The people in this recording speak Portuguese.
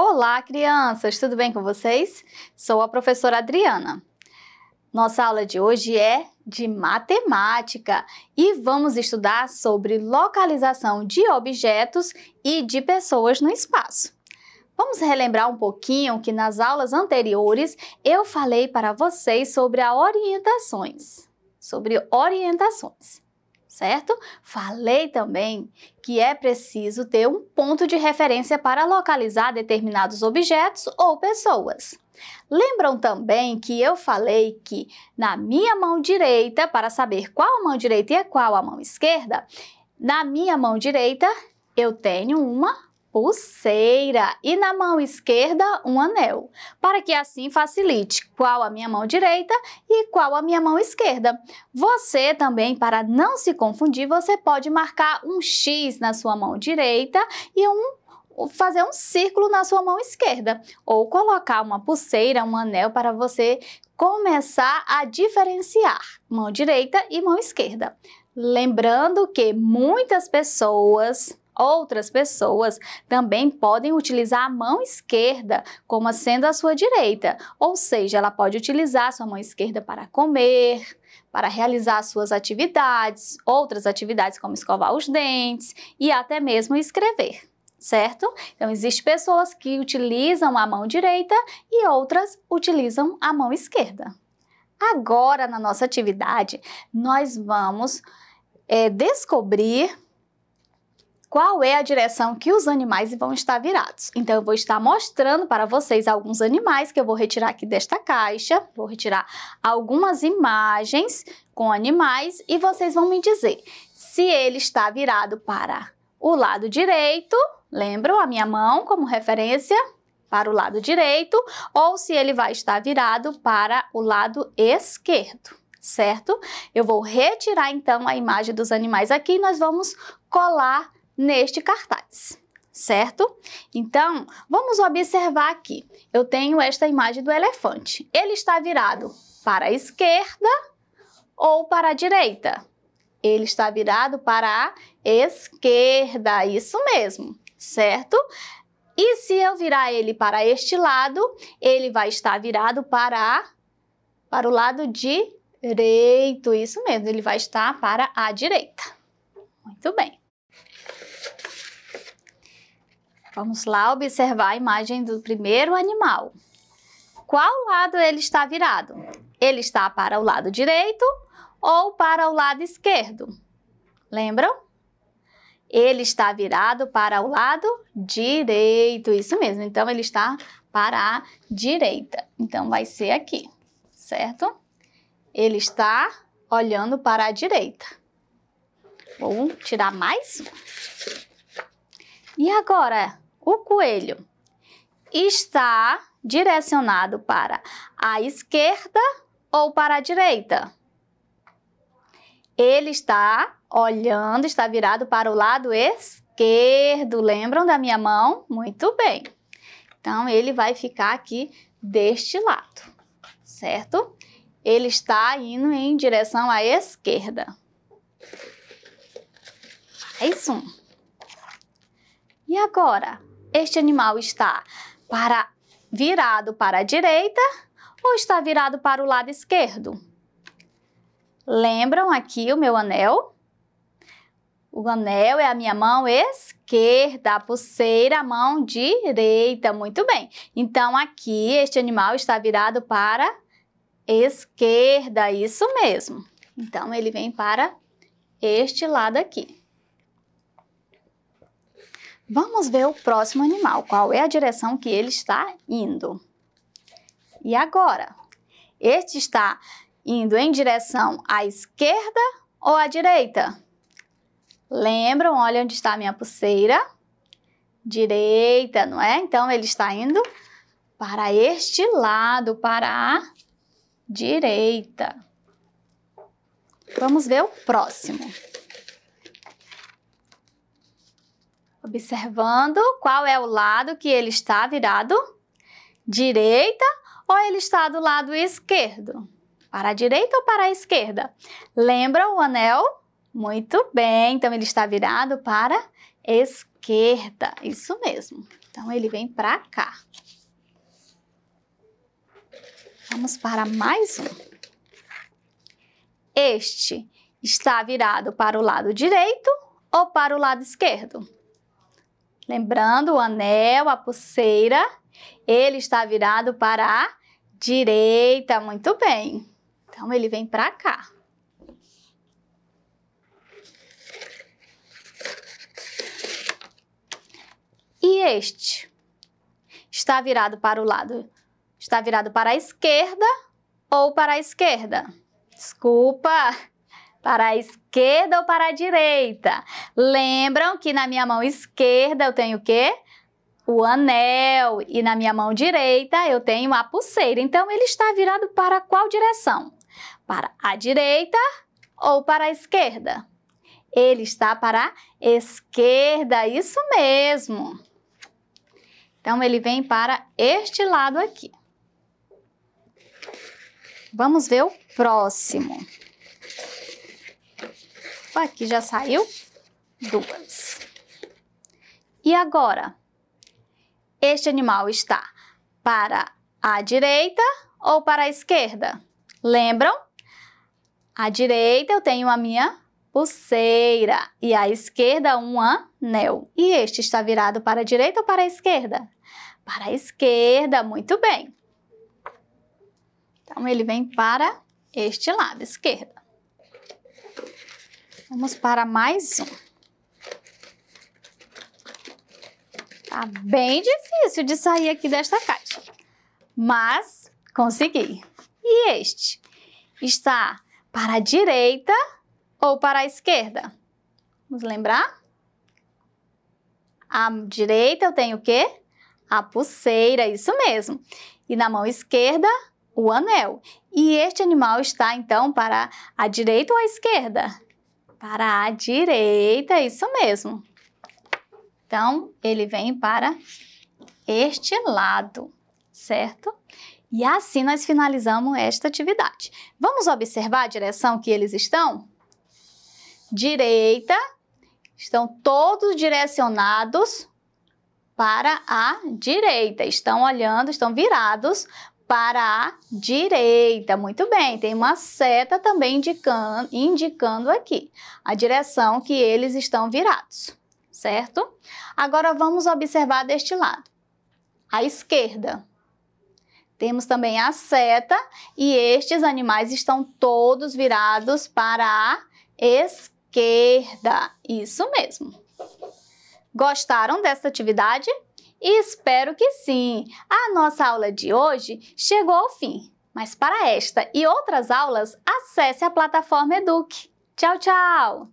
Olá, crianças! Tudo bem com vocês? Sou a professora Adriana. Nossa aula de hoje é de matemática e vamos estudar sobre localização de objetos e de pessoas no espaço. Vamos relembrar um pouquinho que nas aulas anteriores eu falei para vocês sobre orientações, sobre orientações certo? Falei também que é preciso ter um ponto de referência para localizar determinados objetos ou pessoas. Lembram também que eu falei que na minha mão direita, para saber qual a mão direita e qual a mão esquerda, na minha mão direita eu tenho uma pulseira e na mão esquerda um anel, para que assim facilite qual a minha mão direita e qual a minha mão esquerda. Você também, para não se confundir, você pode marcar um X na sua mão direita e um fazer um círculo na sua mão esquerda ou colocar uma pulseira, um anel para você começar a diferenciar mão direita e mão esquerda. Lembrando que muitas pessoas Outras pessoas também podem utilizar a mão esquerda como sendo a sua direita, ou seja, ela pode utilizar a sua mão esquerda para comer, para realizar suas atividades, outras atividades como escovar os dentes e até mesmo escrever certo? Então, existem pessoas que utilizam a mão direita e outras utilizam a mão esquerda. Agora, na nossa atividade, nós vamos é, descobrir qual é a direção que os animais vão estar virados. Então, eu vou estar mostrando para vocês alguns animais que eu vou retirar aqui desta caixa, vou retirar algumas imagens com animais e vocês vão me dizer se ele está virado para o lado direito, lembram a minha mão como referência? Para o lado direito, ou se ele vai estar virado para o lado esquerdo certo? Eu vou retirar então a imagem dos animais aqui e nós vamos colar neste cartaz, certo? Então, vamos observar aqui. Eu tenho esta imagem do elefante. Ele está virado para a esquerda ou para a direita? Ele está virado para a esquerda, isso mesmo, certo? E se eu virar ele para este lado, ele vai estar virado para, para o lado direito, isso mesmo, ele vai estar para a direita. Muito bem. Vamos lá observar a imagem do primeiro animal. Qual lado ele está virado? Ele está para o lado direito ou para o lado esquerdo? Lembram? Ele está virado para o lado direito, isso mesmo. Então, ele está para a direita. Então, vai ser aqui, certo? Ele está olhando para a direita. Vou tirar mais. E agora, o coelho está direcionado para a esquerda ou para a direita? Ele está olhando, está virado para o lado esquerdo. Lembram da minha mão? Muito bem. Então, ele vai ficar aqui deste lado, certo? Ele está indo em direção à esquerda. Mais um. E agora, este animal está para virado para a direita ou está virado para o lado esquerdo? Lembram aqui o meu anel? O anel é a minha mão esquerda, a pulseira a mão direita. Muito bem. Então, aqui, este animal está virado para esquerda, isso mesmo. Então, ele vem para este lado aqui. Vamos ver o próximo animal, qual é a direção que ele está indo. E agora? Este está indo em direção à esquerda ou à direita? Lembram? Olha onde está a minha pulseira. Direita, não é? Então, ele está indo para este lado, para a direita. Vamos ver o próximo. observando qual é o lado que ele está virado, direita ou ele está do lado esquerdo? Para a direita ou para a esquerda? Lembra o anel? Muito bem, então ele está virado para esquerda, isso mesmo. Então ele vem para cá. Vamos para mais um. Este está virado para o lado direito ou para o lado esquerdo? Lembrando, o anel, a pulseira, ele está virado para a direita. Muito bem. Então, ele vem para cá. E este está virado para o lado, está virado para a esquerda ou para a esquerda? Desculpa, para a esquerda ou para a direita? Lembram que na minha mão esquerda eu tenho o quê? O anel. E na minha mão direita eu tenho a pulseira. Então, ele está virado para qual direção? Para a direita ou para a esquerda? Ele está para a esquerda, isso mesmo. Então, ele vem para este lado aqui. Vamos ver o próximo. Aqui já saiu duas. E agora? Este animal está para a direita ou para a esquerda? Lembram? À direita eu tenho a minha pulseira e à esquerda um anel. E este está virado para a direita ou para a esquerda? Para a esquerda, muito bem. Então ele vem para este lado, esquerda. Vamos para mais um. Tá bem difícil de sair aqui desta caixa, mas consegui. E este? Está para a direita ou para a esquerda? Vamos lembrar? À direita eu tenho o quê? A pulseira, isso mesmo. E na mão esquerda, o anel. E este animal está, então, para a direita ou a esquerda? Para a direita, isso mesmo. Então, ele vem para este lado, certo? E assim nós finalizamos esta atividade. Vamos observar a direção que eles estão? Direita, estão todos direcionados para a direita. Estão olhando, estão virados para a direita. Muito bem, tem uma seta também indicando, indicando aqui a direção que eles estão virados certo? Agora vamos observar deste lado. À esquerda, temos também a seta e estes animais estão todos virados para a esquerda. Isso mesmo. Gostaram dessa atividade? Espero que sim! A nossa aula de hoje chegou ao fim, mas para esta e outras aulas, acesse a plataforma Eduque. Tchau, tchau!